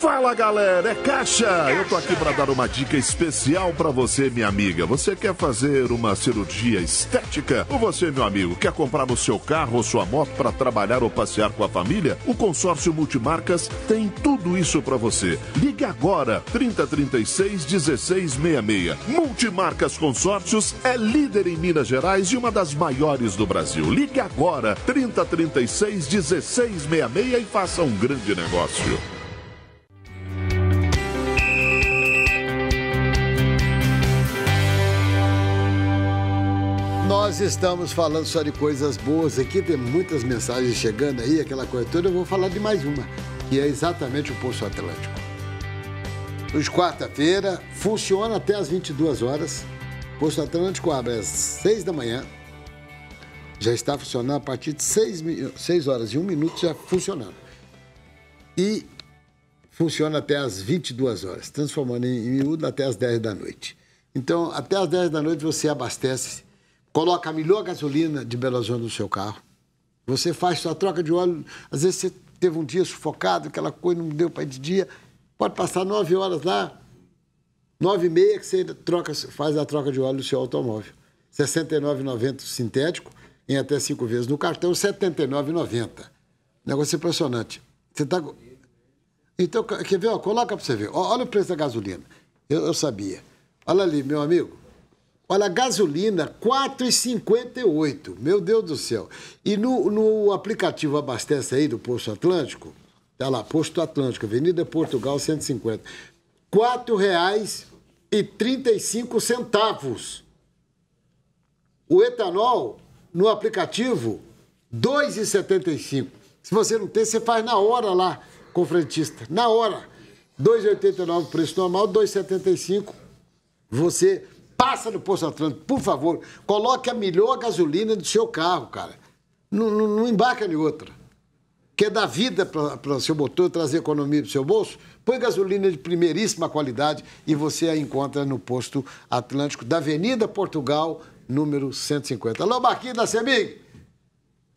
Fala galera, é Caixa! Eu tô aqui para dar uma dica especial para você, minha amiga. Você quer fazer uma cirurgia estética? Ou você, meu amigo, quer comprar o seu carro ou sua moto para trabalhar ou passear com a família? O consórcio Multimarcas tem tudo isso para você. Ligue agora 3036 1666. Multimarcas Consórcios é líder em Minas Gerais e uma das maiores do Brasil. Ligue agora 3036 1666 e faça um grande negócio. Nós estamos falando só de coisas boas aqui, tem muitas mensagens chegando aí, aquela coisa toda. Eu vou falar de mais uma, que é exatamente o Poço Atlântico. Nos quarta-feira, funciona até as 22 horas. Poço Atlântico abre às 6 da manhã. Já está funcionando a partir de 6, 6 horas e 1 minuto já funcionando. E funciona até as 22 horas, transformando em miúdo até as 10 da noite. Então, até as 10 da noite você abastece coloca melhor gasolina de Belo Horizonte no seu carro. Você faz sua troca de óleo. Às vezes você teve um dia sufocado, aquela coisa não deu para ir de dia. Pode passar nove horas lá, nove e meia que você troca, faz a troca de óleo do seu automóvel. R$ 69,90 sintético, em até cinco vezes no cartão, R$ 79,90. Negócio impressionante. Você tá... Então, quer ver? coloca para você ver. olha o preço da gasolina. Eu, eu sabia. Olha ali, meu amigo. Olha, a gasolina, 4,58. Meu Deus do céu. E no, no aplicativo Abastece aí do Posto Atlântico, tá lá, Posto Atlântico, Avenida Portugal 150. R$ 4,35. O etanol, no aplicativo, R$ 2,75. Se você não tem, você faz na hora lá com o frentista. Na hora. 2,89 preço normal, 2,75 você passa no posto Atlântico, por favor, coloque a melhor gasolina do seu carro, cara. Não, não, não embarca em outra. Quer é dar vida para o seu motor, trazer economia para o seu bolso? Põe gasolina de primeiríssima qualidade e você a encontra no posto Atlântico da Avenida Portugal, número 150. Alô, Marquinhos da Semig!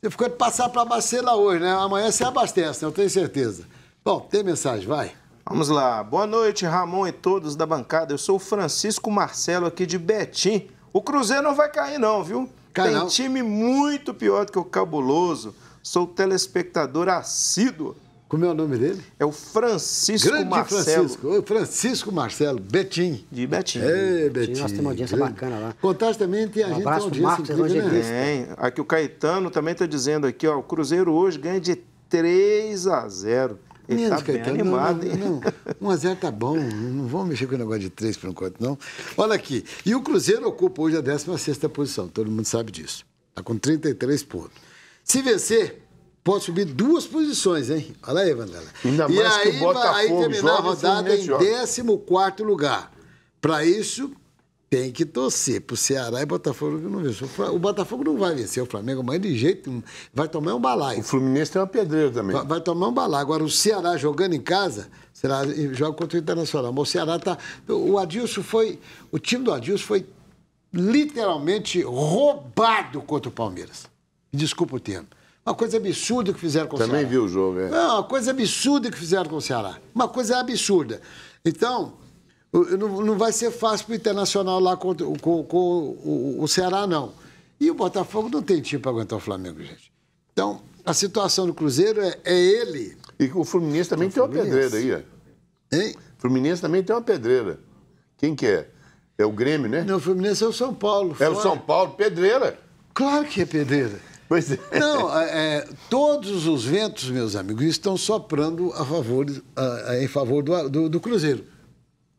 Você ficou de passar para Marcela hoje, né? Amanhã você abastece, né? eu tenho certeza. Bom, tem mensagem, vai. Vamos lá. Boa noite, Ramon e todos da bancada. Eu sou o Francisco Marcelo aqui de Betim. O Cruzeiro não vai cair não, viu? Cai Tem não. time muito pior do que o Cabuloso. Sou telespectador assíduo. Como é o nome dele? É o Francisco Grande Marcelo. Francisco. O Francisco Marcelo, Betim. De Betim. É, Betim. Nós temos uma audiência Grande. bacana lá. Contar também a um gente abraço, tem uma audiência Marcos, incrível, né? Tem. Aqui o Caetano também está dizendo aqui, ó, o Cruzeiro hoje ganha de 3 a 0. Ele menos, tá Caetano. animado, não, não, não. 1x0 tá bom. Não vamos mexer com o negócio de 3 por enquanto, não. Olha aqui. E o Cruzeiro ocupa hoje a 16 posição. Todo mundo sabe disso. Está com 33 pontos. Se vencer, pode subir duas posições, hein? Olha aí, Vandela. Ainda mais e aí, o Botafogo, aí terminar a assim, rodada né, em 14 lugar. Para isso, tem que torcer para o Ceará e Botafogo que não venceu. O Botafogo não vai vencer o Flamengo, mas de jeito nenhum. Vai tomar um balaio. O Fluminense tem uma pedreira também. Vai, vai tomar um balaio. Agora, o Ceará jogando em casa, será, joga contra o Internacional. Mas o Ceará tá. O Adilson foi. O time do Adilson foi literalmente roubado contra o Palmeiras. Desculpa o termo. Uma coisa absurda que fizeram com Também o Ceará. Também viu o jogo, é? Não, uma coisa absurda que fizeram com o Ceará. Uma coisa absurda. Então, não, vai ser fácil para o Internacional lá contra, com, com o, Ceará, não. E o Botafogo não tem time para aguentar o Flamengo, gente. Então, a situação do Cruzeiro é, é ele. E o Fluminense também o tem Fluminense. uma pedreira aí, é. Hein? O Fluminense também tem uma pedreira. Quem que é? É o Grêmio, né? Não, o Fluminense é o São Paulo. É o São Paulo, pedreira. Claro que é pedreira. Pois é. Não, é, é todos os ventos, meus amigos, estão soprando a favor, a, a, em favor do, do, do Cruzeiro.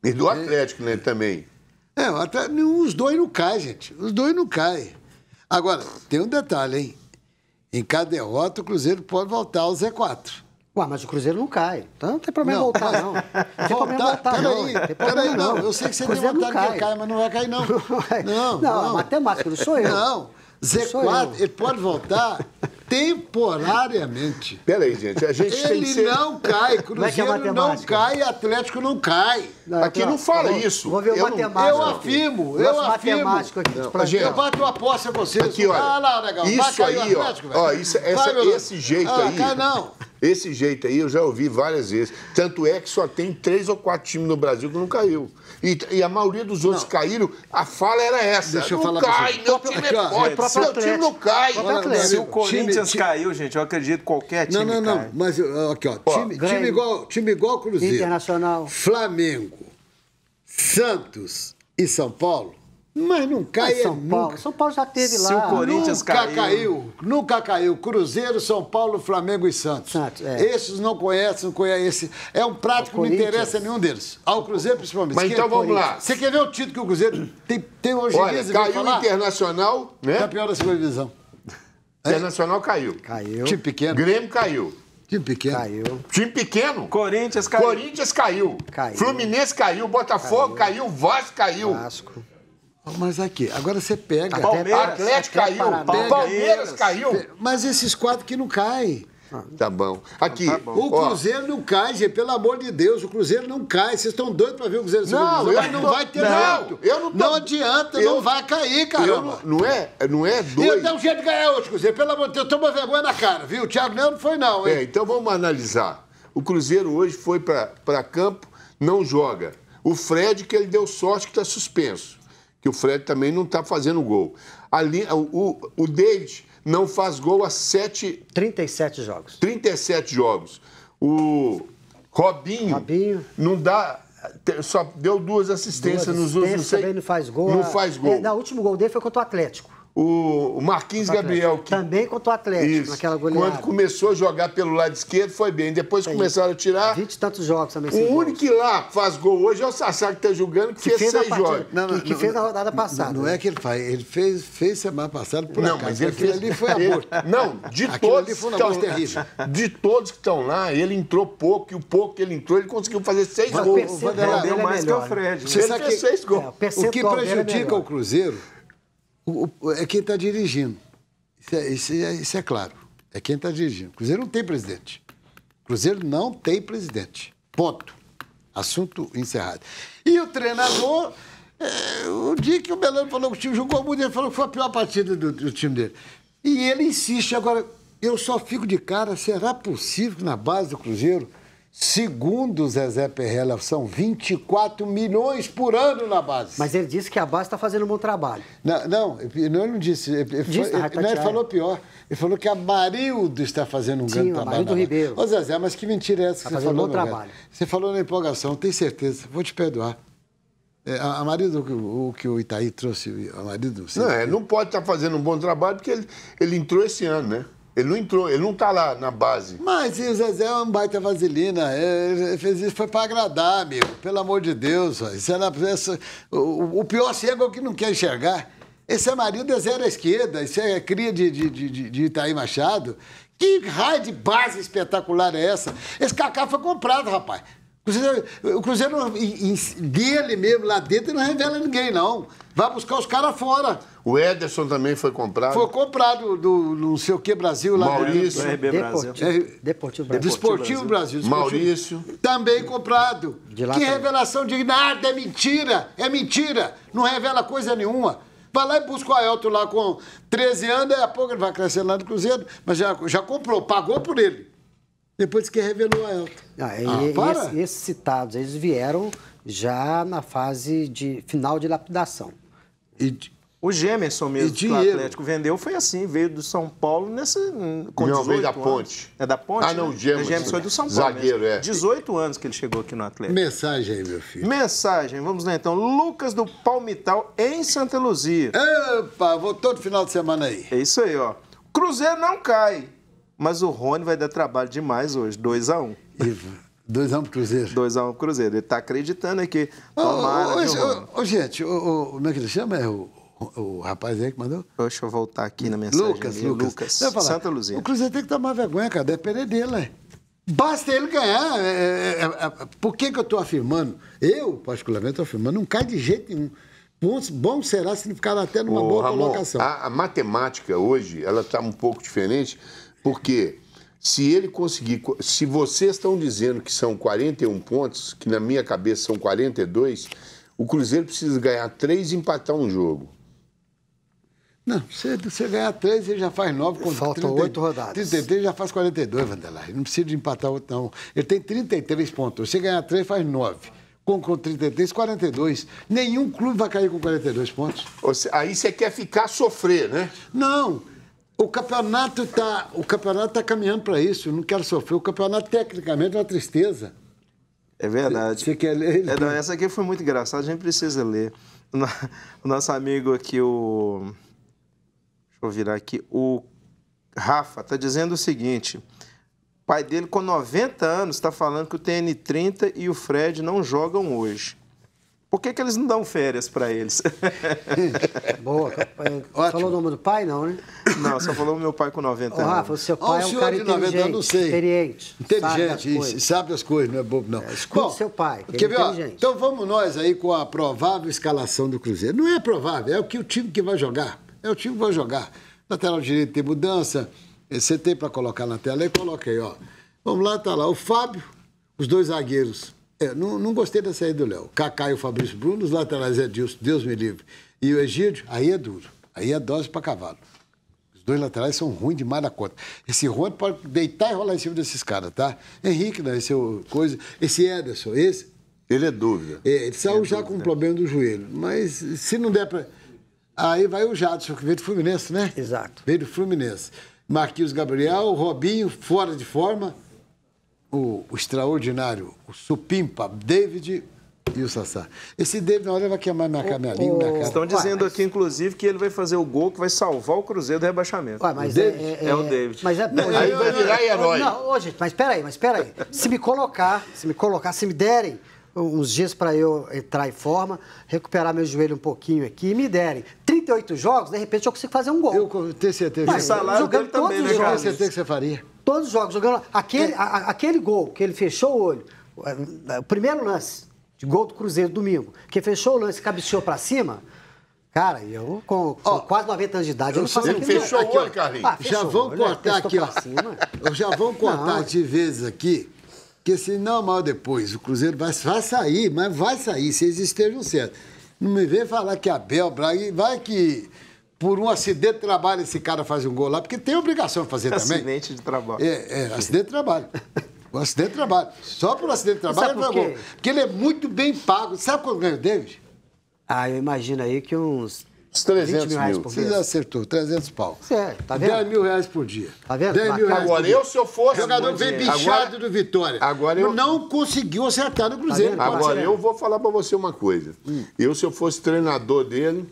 E do é. Atlético, né, também. É, até, os dois não caem, gente. Os dois não caem. Agora, tem um detalhe, hein? Em cada derrota, o Cruzeiro pode voltar ao Z4. Ué, mas o Cruzeiro não cai. Então não tem problema não. voltar, não. Não tem problema voltar, não. Peraí, peraí, não. Eu sei que você Cruzeiro tem vontade de cair, mas não vai cair, não. Não, não, não. matemática, não sou eu. Não. Z4, ele pode voltar temporariamente. Peraí, gente, a gente Ele tem que ser... não cai, é é Cruzeiro é é não cai, Atlético não cai. Não, aqui então, não fala vou, isso. Vou ver o eu matemático. eu afirmo, eu afirmo. Aqui, não, gente, eu bato a aposta a vocês. Aqui, olha, ah, lá, legal. Isso aí, ó, ó, isso, essa, Vai, esse jeito ah, aí. Cai não. Esse jeito aí eu já ouvi várias vezes. Tanto é que só tem três ou quatro times no Brasil que não caiu. E, e a maioria dos outros não. caíram, a fala era essa. Deixa não eu falar cai, meu time é forte, é, meu time não cai. se o Corinthians time, caiu, gente, eu acredito qualquer time Não, não, não. Cai. Mas aqui, ó, time, time, igual, time igual Cruzeiro. Internacional. Flamengo, Santos e São Paulo mas não cai Mas é São nunca. Paulo. São Paulo já teve lá. Se o Corinthians nunca caiu. caiu. Nunca caiu. Cruzeiro, São Paulo, Flamengo e Santos. Santos é. Esses não conhecem, não conhecem. É um prato que não interessa a nenhum deles. Ao Cruzeiro, principalmente. Mas então vamos lá. Você quer ver o título que o Cruzeiro tem, tem hoje em dia? Caiu Internacional, né? Campeão da segunda divisão. Internacional caiu. Caiu. Time pequeno. Grêmio caiu. Time pequeno. Caiu. Time pequeno. Corinthians caiu. Corinthians caiu. caiu. Fluminense caiu. Botafogo caiu. caiu. Vasco caiu. Vasco. Mas aqui, agora você pega. Palmeiras, Atlético caiu, Palmeiras, Palmeiras caiu. Mas esses quatro que não caem. Ah, tá bom. Aqui. Então tá bom. O Cruzeiro ó. não cai, gente. Pelo amor de Deus, o Cruzeiro não cai. Vocês estão doidos para ver o Cruzeiro não, não tô... vai ter não, Eu não, tô... não adianta, eu... não vai cair, cara. Não... não, é, não é doido. Eu tenho um jeito de ganhar hoje, Cruzeiro. Pelo amor de Deus, toma vergonha na cara, viu? O Thiago não foi, não, hein? É, então vamos analisar. O Cruzeiro hoje foi para campo, não joga. O Fred, que ele deu sorte, que está suspenso que o Fred também não está fazendo gol. Ali, o, o David não faz gol há e 37 jogos. 37 jogos. O Robinho, Robinho. não dá. Só deu duas assistências duas nos últimos. Também não faz gol. Não faz gol. É, não, o último gol dele foi contra o Atlético. O Marquinhos Gabriel. Que... Também contra o Atlético, Isso. naquela goleada. Quando começou a jogar pelo lado esquerdo, foi bem. Depois Sim. começaram a tirar. Vinte e tantos jogos também. O único que lá faz gol hoje é o Sassá, que está jogando, que, que, fez, seis partida... jogos. Não, não, que, que não, fez na rodada passada. Não, é que ele faz. Ele fez, fez semana passada por Não, acaso. mas ele fez... ali foi aborto. não, de Aquilo todos. foi um tão... De todos que estão lá, ele entrou pouco, e o pouco que ele entrou, ele conseguiu fazer seis mas gols. O Vanderlei é mais né? que o Fred. Ele fez seis gols. O que prejudica é o Cruzeiro o, o, é quem está dirigindo. Isso é, isso, é, isso é, claro. É quem está dirigindo. Cruzeiro não tem presidente. Cruzeiro não tem presidente. Ponto. Assunto encerrado. E o treinador, é, o dia que o Melano falou que o time jogou muito, ele falou que foi a pior partida do, do time dele. E ele insiste. Agora, eu só fico de cara, será possível que na base do Cruzeiro Segundo Zezé Perrela, são 24 milhões por ano na base. Mas ele disse que a base está fazendo um bom trabalho. Não, não ele não disse. Ele, disse foi, ele, não, ele falou pior. Ele falou que a Marildo está fazendo um Sim, grande o trabalho. Marildo Ribeiro. Ô, Zezé, mas que mentira é essa tá que você fazendo falou? Um bom trabalho. Velho? Você falou na empolgação, tenho certeza. Vou te perdoar. É, a marido, o que o Itaí trouxe, a marido... Não, é, não pode estar tá fazendo um bom trabalho, porque ele, ele entrou esse ano, né? Ele não entrou, ele não tá lá na base. Mas o Zezé é um baita vaselina. É, ele fez isso foi para agradar, amigo. Pelo amor de Deus. Isso era, é isso, o, o, pior cego é o que não quer enxergar. Esse é marido é zero à esquerda. Isso é cria de, de, de, de Itaí Machado. Que raio de base espetacular é essa? Esse Cacá foi comprado, rapaz. Cruzeiro, o Cruzeiro, dele mesmo, lá dentro, não revela ninguém, não. Vai buscar os caras fora. O Ederson também foi comprado. Foi comprado do, não sei o que Brasil lá Maurício. Do RB Brasil. Deportivo, Deportivo Brasil. É, Desportivo Brasil. Desportivo. Maurício. Também comprado. que também. revelação de nada, é mentira. É mentira. Não revela coisa nenhuma. Vai lá e busca o Aelto lá com 13 anos, daí a pouco ele vai crescer lá no Cruzeiro, mas já, já comprou, pagou por ele. Depois que revelou a Elton. É ah, e, ah, esses, esses citados, eles vieram já na fase de final de lapidação. E, o Gemerson mesmo, que o Atlético vendeu, foi assim, veio do São Paulo nessa, com Não, 18 veio da anos. Ponte. É da Ponte? Ah, não, né? o Gemerson. O Gemerson foi do São Paulo Zagueiro, mesmo. é. 18 anos que ele chegou aqui no Atlético. Mensagem aí, meu filho. Mensagem, vamos lá então. Lucas do Palmital, em Santa Luzia. Opa, vou todo final de semana aí. É isso aí, ó. Cruzeiro não cai, mas o Rony vai dar trabalho demais hoje, 2 a 1 um. 2x1 um pro Cruzeiro. 2x1 um pro Cruzeiro. Ele está acreditando aqui. Tomara, ô, ô, ô, gente, ô, como é que ele chama? É o, o rapaz aí que mandou? Deixa eu voltar aqui na mensagem. Lucas, ali. Lucas. Lucas. Falar, Santa Luzia. O Cruzeiro tem que tomar vergonha, cara. Depender dele, né? Basta ele ganhar. É, é, é, é, é por que, que eu estou afirmando? Eu, particularmente, estou afirmando, não cai de jeito nenhum. Bom será significado até numa boa Ramon, colocação. A, a matemática hoje, ela está um pouco diferente porque se ele conseguir. Se vocês estão dizendo que são 41 pontos, que na minha cabeça são 42, o Cruzeiro precisa ganhar três e empatar um jogo. Não, se você ganhar três, ele já faz nove contra Faltam oito rodadas. 33 já faz 42, Vanderlei. Não precisa de empatar outro, não. Ele tem 33 pontos. Se ganhar três, faz nove. Com, com 33, 42. Nenhum clube vai cair com 42 pontos. aí você quer ficar sofrer, né? Não o campeonato está o campeonato tá caminhando para isso. Eu não quero sofrer. O campeonato tecnicamente é uma tristeza. É verdade. Você quer ler? É, não, essa aqui foi muito engraçada. A gente precisa ler. O nosso amigo aqui, o deixa eu virar aqui, o Rafa está dizendo o seguinte. O pai dele, com 90 anos, está falando que o TN30 e o Fred não jogam hoje. Por que, que eles não dão férias para eles? Boa. Ótimo. Falou o nome do pai, não, né? Não, só falou o meu pai com 90 anos. Oh, Rafa, o seu pai oh, é um cara de 90 não sei. Experiente. Inteligente, sabe, as sabe coisas, não é bobo, não. É, Bom, seu pai, que é quer é ver? Então vamos nós aí com a provável escalação do Cruzeiro. Não é provável, é o que o time que vai jogar. É o time que vai jogar. Lateral direito tem mudança. Eh, você tem para colocar na tela aí, coloca aí, ó. Vamos lá, tá lá. O Fábio, os dois zagueiros. É, não, não, gostei da saída do Léo. Kaká e o Fabrício Bruno, os laterais é Deus, Deus me livre. E o Egídio, aí é duro. Aí é dose para cavalo. Os dois laterais são ruins demais da conta. Esse Rony pode deitar e rolar em cima desses caras, tá? Henrique, né? Esse é coisa. Esse Ederson, esse. Ele é dúvida. É, ele saiu é já com um problema do joelho. Mas se não der para. Aí vai o Jadson, que veio do Fluminense, né? Exato. Veio do Fluminense. Marquinhos Gabriel, Robinho, fora de forma o, o extraordinário, o supimpa David e o Sassá. Esse David, na hora, vai queimar minha, oh, minha língua, minha cara. Estão dizendo Ué, mas... aqui, inclusive, que ele vai fazer o gol que vai salvar o Cruzeiro do rebaixamento. Ué, mas o é, David? É, é, é, o David. Mas é, é não, aí vai virar herói. Não, oh, gente, mas peraí, mas peraí. se me colocar, se me colocar, se me derem uns dias para eu entrar em forma, recuperar meu joelho um pouquinho aqui e me derem. 38 jogos, de repente eu consigo fazer um gol. Eu tenho certeza. Mas, salário jogando todos também, né, os jogos. Eu tenho certeza que você faria. Todos os jogos, jogando. Aquele, a, aquele gol que ele fechou o olho, o primeiro lance de gol do Cruzeiro domingo, que fechou o lance e cabeceou para cima. Cara, eu com, com oh, quase 90 anos de idade, eu não faço aquilo. Fechou o olho, Carlinhos. Ah, né? já vão cortar aqui, ó. Já vão cortar de vezes aqui, que se não mal depois, o Cruzeiro vai, vai sair, mas vai sair, se eles estejam certos. Não me vem falar que a Bel Braga vai que por um acidente de trabalho esse cara faz um gol lá, porque tem obrigação de fazer acidente também. Acidente de trabalho. É, é acidente de trabalho. Um acidente de trabalho. Só por um acidente de trabalho ele gol. Porque ele é muito bem pago. Sabe quanto ganha o David? Ah, eu imagino aí que uns. Uns 300 mil. mil. Você já acertou, 300 pau. Certo, é, tá vendo? 10 mil reais por dia. Tá vendo? 10 mil reais agora, eu se eu fosse... Jogador bem bichado do Vitória. Agora eu... Não conseguiu acertar no tá Cruzeiro. Tá agora, eu vou falar pra você uma coisa. Hum. Eu, se eu fosse treinador dele,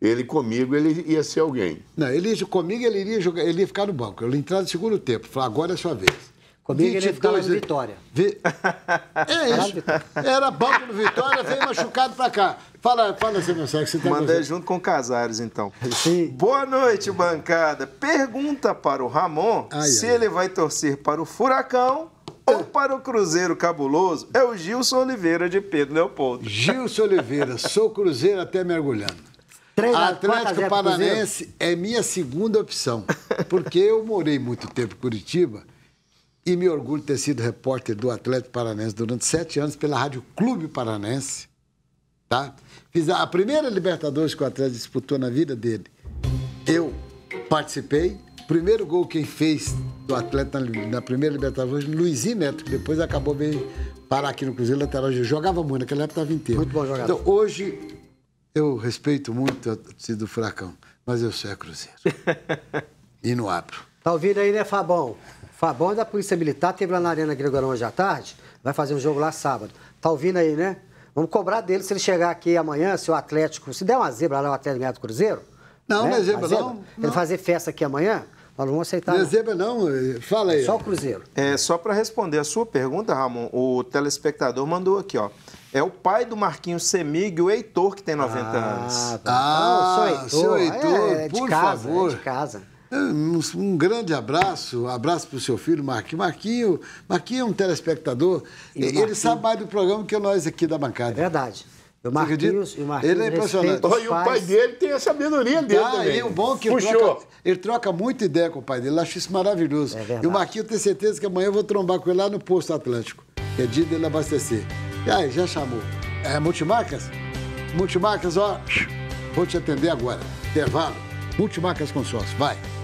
ele comigo, ele ia ser alguém. Não, ele comigo ele iria jogar, ele ia ficar no banco. Ele entrar no segundo tempo, falar, agora é a sua vez. Comigo 22, ele ficou lá no Vitória. Vi... É isso. Era banco do Vitória, veio machucado pra cá. Fala, fala assim, meu sério, que você tá Mandei junto com o Casares, então. Sim. Boa noite, bancada. Pergunta para o Ramon ai, se ai. ele vai torcer para o Furacão ou é. para o Cruzeiro Cabuloso. É o Gilson Oliveira de Pedro Leopoldo. Gilson Oliveira, sou Cruzeiro até mergulhando. 3 Atlético Paranense é minha segunda opção, porque eu morei muito tempo em Curitiba e me orgulho de ter sido repórter do Atlético Paranense durante sete anos pela Rádio Clube Paranense, Tá? Fiz a primeira Libertadores que o Atlético disputou na vida dele. Eu participei. Primeiro gol quem fez do Atlético na, na primeira Libertadores, Luizinho Neto, que depois acabou bem parar aqui no Cruzeiro, lateral. Jogava muito, naquela época estava inteiro. Muito bom jogador. Então, hoje, eu respeito muito a torcida do Furacão, mas eu sou é Cruzeiro. e não abro. Tá ouvindo aí, né, Fabão? Fabão é da Polícia Militar, teve lá na Arena Gregorão hoje à tarde, vai fazer um jogo lá sábado. Tá ouvindo aí, né? Vamos cobrar dele se ele chegar aqui amanhã, se o Atlético, se der uma zebra lá, o Atlético ganhar do Cruzeiro. Não, né? não é zebra, zebra. Não, Ele fazer festa aqui amanhã, nós não vamos aceitar. Não é zebra, não. Eh, fala aí. só o Cruzeiro. É, só para responder a sua pergunta, Ramon, o telespectador mandou aqui, ó. É o pai do Marquinhos Semig, o Heitor, que tem 90 ah, anos. Tá. Ah, ah seu Heitor, seu Heitor é, por casa, favor. É de casa. É, um, um grande abraço, um abraço para o seu filho, Marquinho. Marquinho. Marquinho é um telespectador, ele sabe mais do programa que nós aqui da bancada. É verdade. O Marquinhos, o Marquinhos, ele é impressionante. e o pai dele tem a sabedoria dele ah, também. E o bom é que ele troca, ele troca, muita ideia com o pai dele. Eu acho isso maravilhoso. É e o Marquinhos, eu tenho certeza que amanhã eu vou trombar com ele lá no Posto Atlântico. É dia dele abastecer. E aí, já chamou. É multimarcas? Multimarcas, ó, vou te atender agora. Intervalo. Multimarcas Consórcio, vai.